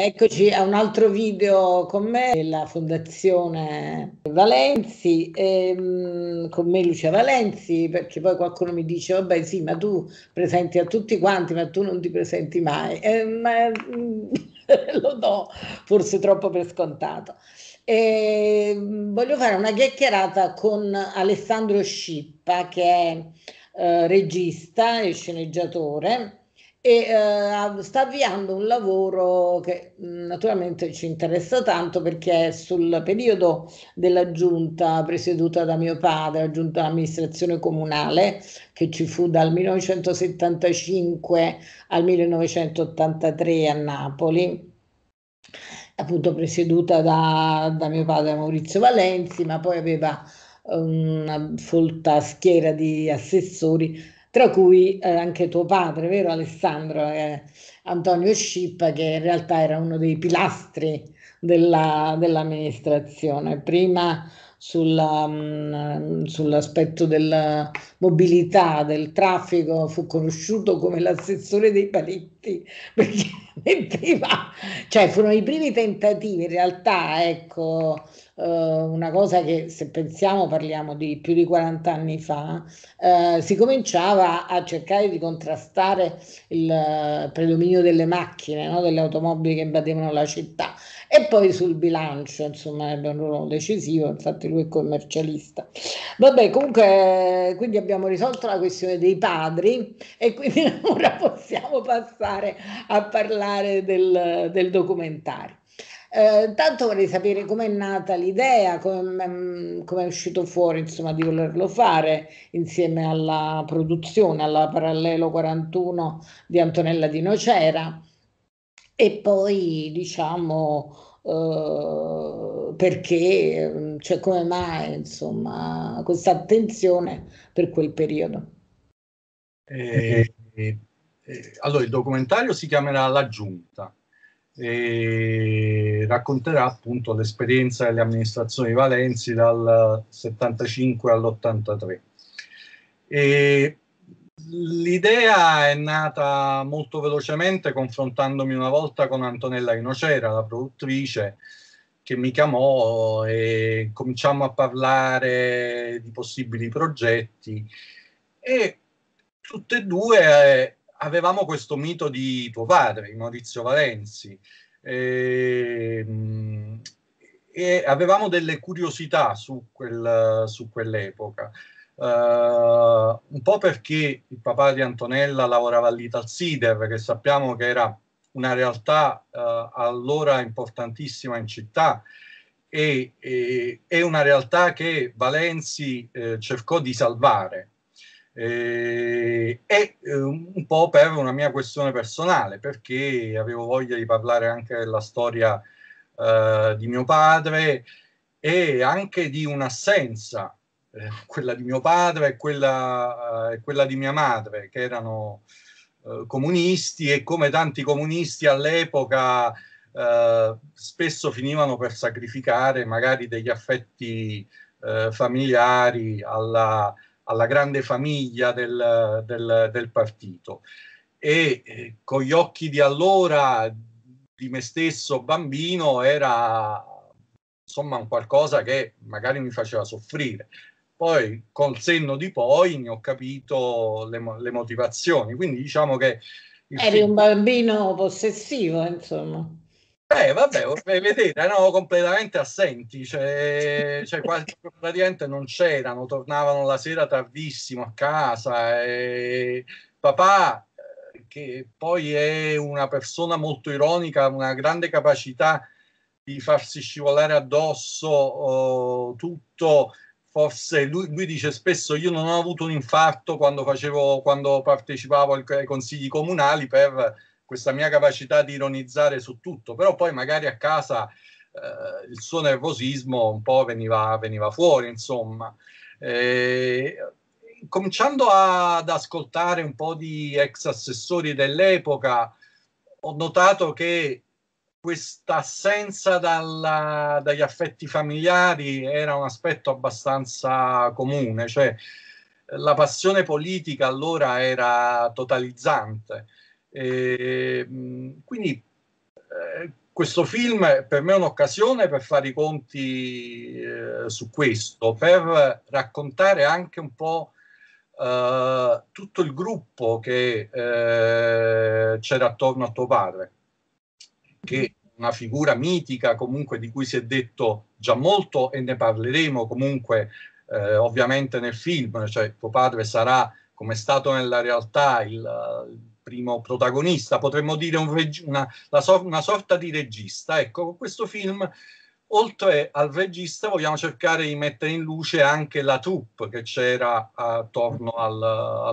Eccoci a un altro video con me della Fondazione Valenzi, ehm, con me Lucia Valenzi, perché poi qualcuno mi dice, vabbè sì, ma tu presenti a tutti quanti, ma tu non ti presenti mai. Eh, lo do forse troppo per scontato. Eh, voglio fare una chiacchierata con Alessandro Scippa, che è eh, regista e sceneggiatore e eh, sta avviando un lavoro che naturalmente ci interessa tanto perché è sul periodo della giunta presieduta da mio padre, la giunta dell'amministrazione comunale che ci fu dal 1975 al 1983 a Napoli appunto presieduta da, da mio padre Maurizio Valenzi, ma poi aveva eh, una folta schiera di assessori tra cui eh, anche tuo padre, vero Alessandro? Eh, Antonio Scippa, che in realtà era uno dei pilastri della, dell'amministrazione. Prima sulla, mh, um, sull'aspetto della mobilità, del traffico, fu conosciuto come l'assessore dei palitti tutti, perché metteva, cioè furono i primi tentativi, in realtà ecco, eh, una cosa che se pensiamo parliamo di più di 40 anni fa, eh, si cominciava a cercare di contrastare il predominio delle macchine, no? delle automobili che invadevano la città e poi sul bilancio, insomma, ebbe un ruolo decisivo, infatti lui è commercialista. Vabbè, comunque, quindi abbiamo risolto la questione dei padri e quindi ora possiamo passare stare a parlare del, del documentario. Eh, intanto vorrei sapere com'è nata l'idea, come mm, è uscito fuori insomma, di volerlo fare insieme alla produzione, alla Parallelo 41 di Antonella Di Nocera e poi diciamo eh, perché, mm, cioè come mai insomma questa attenzione per quel periodo. Eh, eh, allora, il documentario si chiamerà La Giunta e racconterà appunto l'esperienza delle amministrazioni valenzi dal 75 all'83. E l'idea è nata molto velocemente confrontandomi una volta con Antonella Inocera, la produttrice, che mi chiamò e cominciamo a parlare di possibili progetti e tutte e due avevamo questo mito di tuo padre, Maurizio Valenzi, e, ehm, e avevamo delle curiosità su, quel, su quell'epoca. Uh, un po' perché il papà di Antonella lavorava all'Ital Sider, che sappiamo che era una realtà uh, allora importantissima in città e, e, e una realtà che Valenzi eh, cercò di salvare. E, eh, e eh, un po' per una mia questione personale, perché avevo voglia di parlare anche della storia eh, di mio padre e anche di un'assenza, eh, quella di mio padre e quella, eh, quella, di mia madre, che erano eh, comunisti e come tanti comunisti all'epoca eh, spesso finivano per sacrificare magari degli affetti familiari alla alla grande famiglia del, del, del partito. E eh, con gli occhi di allora, di me stesso bambino, era insomma un qualcosa che magari mi faceva soffrire. Poi col senno di poi ne ho capito le, le motivazioni, quindi diciamo che... Eri film... un bambino possessivo, insomma. Beh, vabbè, oh, vedete, erano completamente assenti, cioè, cioè quasi, praticamente non c'erano, tornavano la sera tardissimo a casa. E papà, eh, che poi è una persona molto ironica, ha una grande capacità di farsi scivolare addosso oh, tutto, forse lui, lui, dice spesso io non ho avuto un infarto quando, facevo, quando partecipavo ai consigli comunali per questa mia capacità di ironizzare su tutto, però poi magari a casa eh, il suo nervosismo un po' veniva, veniva fuori, insomma. Eh, cominciando ad ascoltare un po' di ex assessori dell'epoca, ho notato che questa assenza dalla, dagli affetti familiari era un aspetto abbastanza comune, cioè la passione politica allora era totalizzante. E, ehm, quindi eh, questo film per me è un'occasione per fare i conti eh, su questo, per raccontare anche un po' eh, tutto il gruppo che eh, c'era attorno a tuo padre, che una figura mitica comunque di cui si è detto già molto e ne parleremo comunque eh, ovviamente nel film, cioè tuo padre sarà come è stato nella realtà il, il primo protagonista, potremmo dire un reg- una, so- una sorta di regista. Ecco, con questo film oltre al regista vogliamo cercare di mettere in luce anche la troupe che c'era attorno al,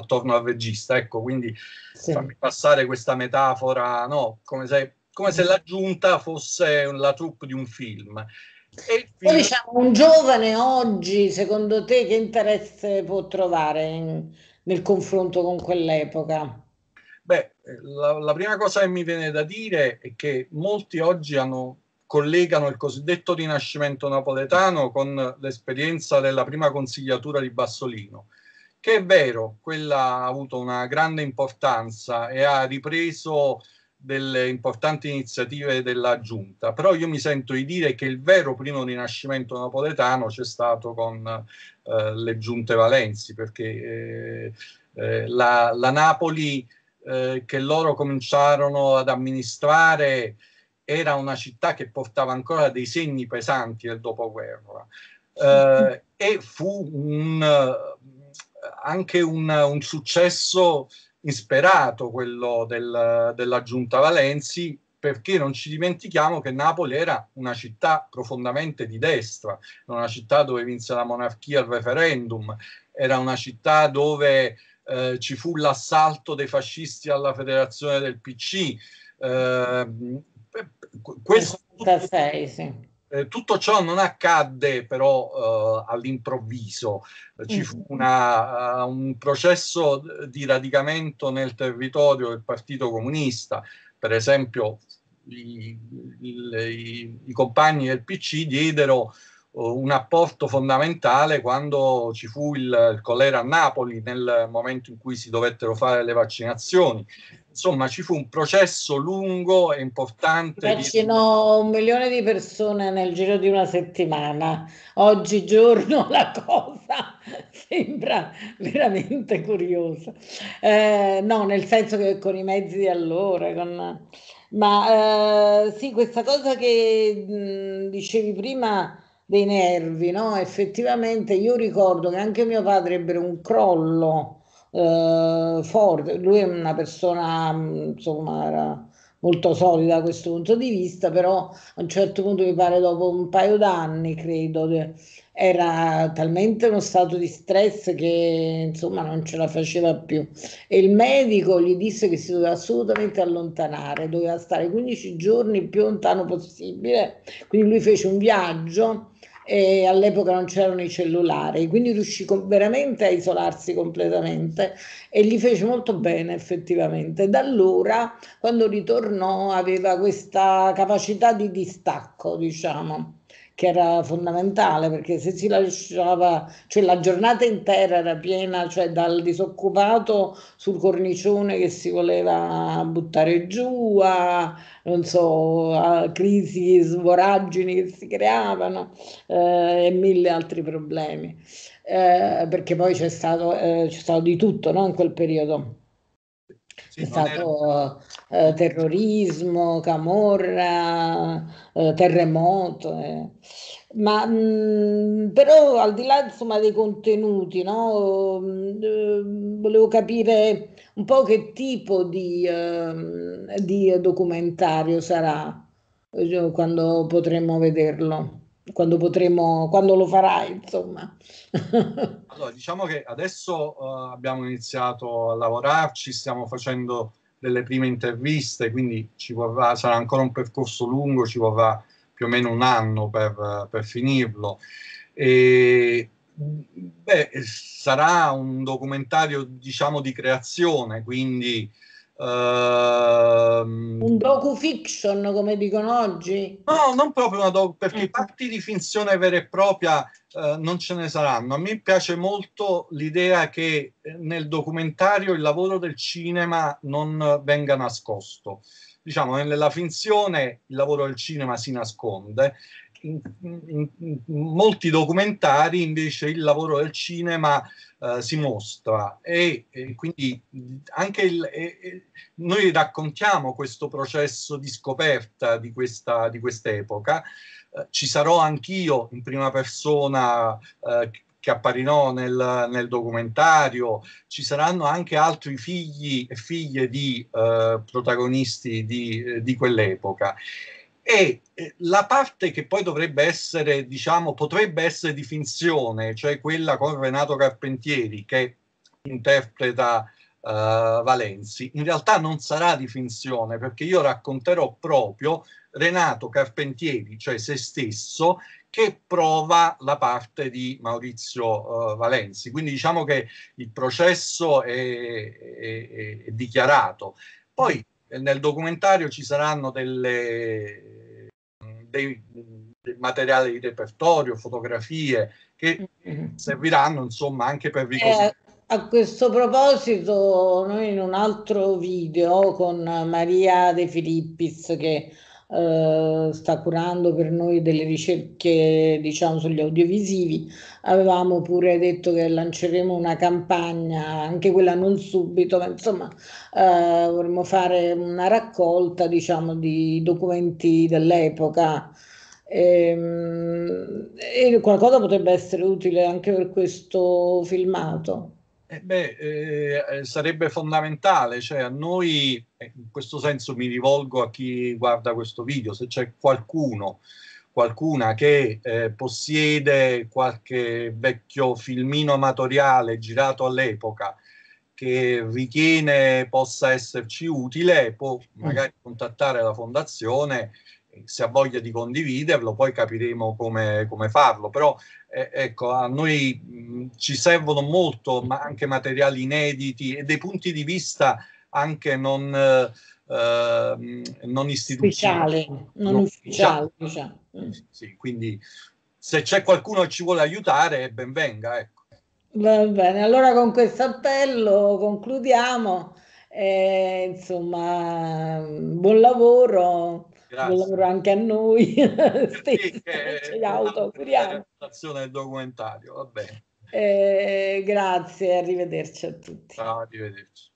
attorno al regista. Ecco, quindi sì. fammi passare questa metafora, no? come, se, come se, la giunta fosse la troupe di un film. film... Poi diciamo, un giovane oggi, secondo te, che interesse può trovare in, nel confronto con quell'epoca? la, la, prima cosa che mi viene da dire è che molti oggi hanno, collegano il cosiddetto rinascimento napoletano con l'esperienza della prima consigliatura di Bassolino, che è vero, quella ha avuto una grande importanza e ha ripreso delle importanti iniziative della giunta, però io mi sento di dire che il vero primo rinascimento napoletano c'è stato con eh, le giunte Valenzi, perché eh, eh, la, la Napoli eh, che loro cominciarono ad amministrare era una città che portava ancora dei segni pesanti del dopoguerra eh, e fu un, anche un, un, successo insperato quello del, della giunta Valenzi perché non ci dimentichiamo che Napoli era una città profondamente di destra, una città dove vinse la monarchia al referendum, era una città dove eh, ci fu l'assalto dei fascisti alla federazione del PC. Eh, questo, tutto, eh, tutto, ciò non accadde però eh, all'improvviso, eh, ci fu mm. una, eh, un processo di radicamento nel territorio del Partito Comunista, per esempio i, i, i compagni del PC diedero eh, un apporto fondamentale quando ci fu il, il colera a Napoli nel momento in cui si dovettero fare le vaccinazioni. Insomma, ci fu un processo lungo e importante. Vaccinò di... un milione di persone nel giro di una settimana. Oggigiorno la cosa sembra veramente curiosa. Eh, no, nel senso che con i mezzi di allora, con... ma eh, sì, questa cosa che mh, dicevi prima dei nervi, no? Effettivamente io ricordo che anche mio padre ebbe un crollo eh, forte, lui è una persona, mm, insomma, era molto solida da questo punto di vista, però a un certo punto mi pare dopo un paio d'anni, credo, era talmente uno stato di stress che insomma non ce la faceva più e il medico gli disse che si doveva assolutamente allontanare, doveva stare 15 giorni più lontano possibile, quindi lui fece un viaggio e all'epoca non c'erano i cellulari, quindi riuscì veramente a isolarsi completamente e gli fece molto bene effettivamente. Da allora, quando ritornò, aveva questa capacità di distacco, diciamo che era fondamentale perché se si lasciava, cioè la giornata intera era piena, cioè dal disoccupato sul cornicione che si voleva buttare giù, a, non so, a crisi, svoraggini che si creavano eh, e mille altri problemi. Eh, perché poi c'è stato, eh, c'è stato di tutto no? in quel periodo c'è stato eh, terrorismo, camorra, eh, terremoto. Eh. Ma mh, mm, però al di là insomma, dei contenuti, no? mh, mm, eh, volevo capire un po' che tipo di, ehm, di documentario sarà eh, quando potremo vederlo quando potremo, quando lo farai, insomma. allora, diciamo che adesso uh, abbiamo iniziato a lavorarci, stiamo facendo delle prime interviste, quindi ci vorrà, sarà ancora un percorso lungo, ci vorrà più o meno un anno per, per finirlo. E, beh, sarà un documentario, diciamo, di creazione, quindi Uh, un docu-fiction come dicono oggi? No, non proprio una docu, perché i mm. fatti di finzione vera e propria uh, non ce ne saranno. A me piace molto l'idea che eh, nel documentario il lavoro del cinema non venga nascosto. Diciamo, nella finzione il lavoro del cinema si nasconde in, in, in, molti documentari invece il lavoro del cinema eh, si mostra e, e quindi anche il, e, e noi raccontiamo questo processo di scoperta di, questa, di quest'epoca. Eh, ci sarò anch'io in prima persona eh, che apparirò nel, nel, documentario, ci saranno anche altri figli e figlie di eh, protagonisti di, eh, di quell'epoca e eh, la parte che poi dovrebbe essere, diciamo, potrebbe essere di finzione, cioè quella con Renato Carpentieri che interpreta uh, Valenzi, in realtà non sarà di finzione perché io racconterò proprio Renato Carpentieri, cioè se stesso, che prova la parte di Maurizio uh, Valenzi. Quindi diciamo che il processo è, è, è dichiarato. Poi eh, nel documentario ci saranno delle, dei, dei materiali di repertorio, fotografie che mm-hmm. serviranno insomma anche per ricosì. Eh, a questo proposito, noi in un altro video con Maria De Filippis che eh, sta curando per noi delle ricerche diciamo sugli audiovisivi, avevamo pure detto che lanceremo una campagna, anche quella non subito, ma insomma eh, vorremmo fare una raccolta diciamo di documenti dell'epoca. E, ehm, e qualcosa potrebbe essere utile anche per questo filmato. Eh beh, eh, sarebbe fondamentale, cioè a noi, eh, in questo senso mi rivolgo a chi guarda questo video, se c'è qualcuno, qualcuna che eh, possiede qualche vecchio filmino amatoriale girato all'epoca che ritiene possa esserci utile, può mm. magari contattare la fondazione se ha voglia di condividerlo, poi capiremo come, come farlo. Però eh, ecco, a noi mh, mm, ci servono molto ma anche materiali inediti e dei punti di vista anche non, eh, mm, non istituzionali. Ufficiali, non, non ufficiali. Diciamo. Mm. sì, quindi se c'è qualcuno che ci vuole aiutare, ben venga. Ecco. Va bene, allora con questo appello concludiamo. Eh, insomma, buon lavoro Grazie. Buon lavoro anche a noi. Stessi, ce auguriamo. del documentario, va bene. Eh, grazie, arrivederci a tutti. Ciao, arrivederci.